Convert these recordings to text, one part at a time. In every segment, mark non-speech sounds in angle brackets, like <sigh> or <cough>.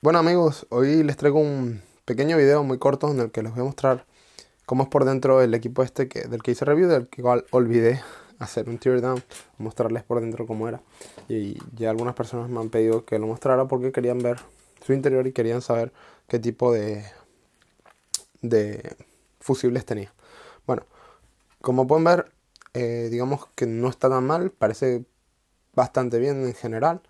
Bueno amigos, hoy les traigo un pequeño video muy corto en el que les voy a mostrar cómo es por dentro el equipo este que, del que hice review, del que igual olvidé hacer un teardown, mostrarles por dentro cómo era. Y ya algunas personas me han pedido que lo mostrara porque querían ver su interior y querían saber qué tipo de, de fusibles tenía. Bueno, como pueden ver, eh, digamos que no está tan mal, parece bastante bien en general.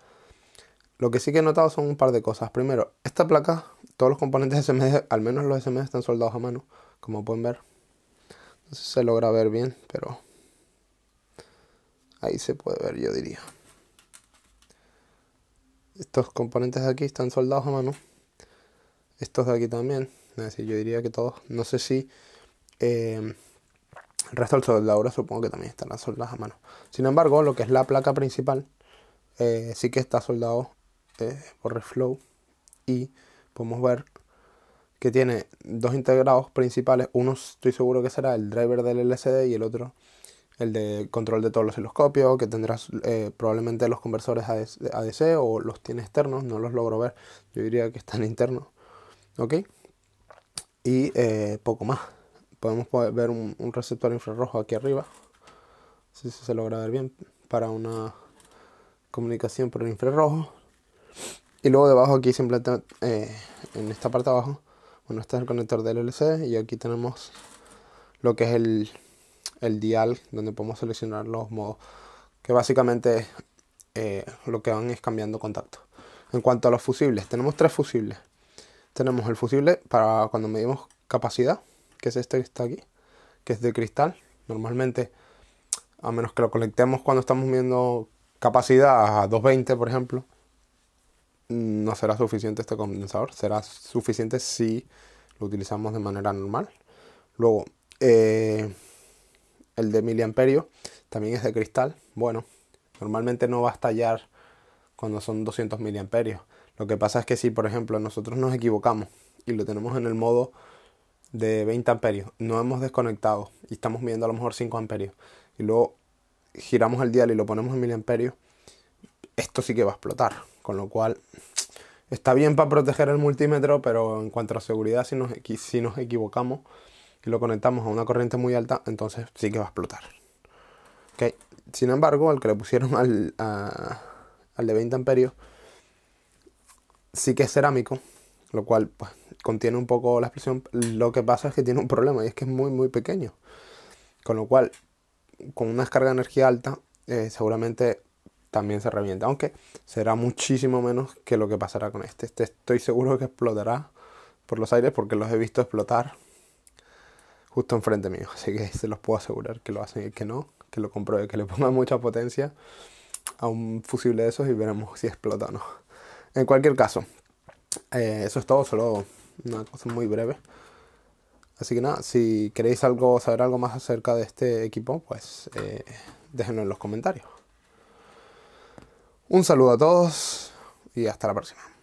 Lo que sí que he notado son un par de cosas. Primero, esta placa, todos los componentes SMD, al menos los SMD están soldados a mano, como pueden ver. No sé si se logra ver bien, pero ahí se puede ver, yo diría. Estos componentes de aquí están soldados a mano. Estos de aquí también. Es decir, yo diría que todos. No sé si eh, el resto del soldador, supongo que también estarán soldados a mano. Sin embargo, lo que es la placa principal eh, sí que está soldado por este, Reflow y podemos ver que tiene dos integrados principales. Uno estoy seguro que será el driver del LCD y el otro el de control de todos los osciloscopios, que tendrás eh, probablemente los conversores ADC, o los tiene externos, no los logro ver, yo diría que están internos. ¿Ok? Y eh, poco más. Podemos ver un, un, receptor infrarrojo aquí arriba, si se logra ver bien, para una comunicación por el infrarrojo. Y luego debajo aquí simplemente, eh, en esta parte de abajo, bueno, este es el conector del LC y aquí tenemos lo que es el, dial donde podemos seleccionar los modos que básicamente eh, lo que van es cambiando contacto. En cuanto a los fusibles, tenemos tres fusibles. Tenemos el fusible para cuando medimos capacidad, que es este que está aquí, que es de cristal. Normalmente, a menos que lo conectemos cuando estamos midiendo capacidad a 220, por ejemplo, no será suficiente este condensador, será suficiente si lo utilizamos de manera normal. Luego, eh, el de miliamperio también es de cristal. Bueno, normalmente no va a estallar cuando son 200 miliamperios. Lo que pasa es que si, por ejemplo, nosotros nos equivocamos y lo tenemos en el modo de 20 amperios, no hemos desconectado y estamos midiendo a lo mejor 5 amperios y luego giramos el dial y lo ponemos en miliamperios, esto sí que va a explotar. Con lo cual, está bien para proteger el multímetro, pero en cuanto a seguridad, si nos, si nos equivocamos y lo conectamos a una corriente muy alta, entonces sí que va a explotar. ¿Okay? Sin embargo, al que le pusieron al, de 20 amperios, sí que es cerámico, lo cual pues, contiene un poco la expresión. Lo que pasa es que tiene un problema y es que es muy, muy pequeño. Con lo cual, con una descarga de energía alta, eh, seguramente también se revienta. Aunque será muchísimo menos que lo que pasará con este. Este estoy seguro de que explotará por los aires porque los he visto explotar justo enfrente mío. <laughs> Así que se los puedo asegurar que lo hacen y que no. Que lo compruebe, que le ponga <laughs> mucha potencia a un fusible de esos y veremos si explota o no. En cualquier caso, eh, eso es todo, solo una cosa muy breve. Así que nada, si queréis algo, saber algo más acerca de este equipo, pues eh, déjenlo en los comentarios. Un saludo a todos y hasta la próxima.